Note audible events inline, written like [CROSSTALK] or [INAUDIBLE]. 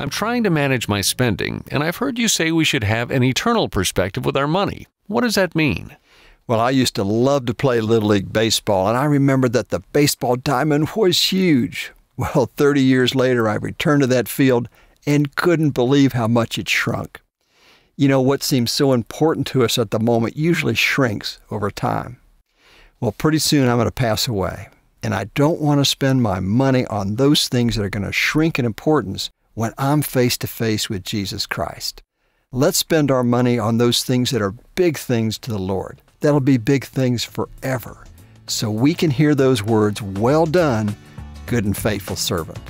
I'm trying to manage my spending, and I've heard you say we should have an eternal perspective with our money. What does that mean? Well, I used to love to play Little League Baseball, and I remember that the baseball diamond was huge. Well, [LAUGHS] 30 years later, I returned to that field and couldn't believe how much it shrunk. You know, what seems so important to us at the moment usually shrinks over time. Well, pretty soon I'm going to pass away, and I don't want to spend my money on those things that are going to shrink in importance when I'm face to face with Jesus Christ. Let's spend our money on those things that are big things to the Lord. That'll be big things forever. So we can hear those words, Well done, good and faithful servant.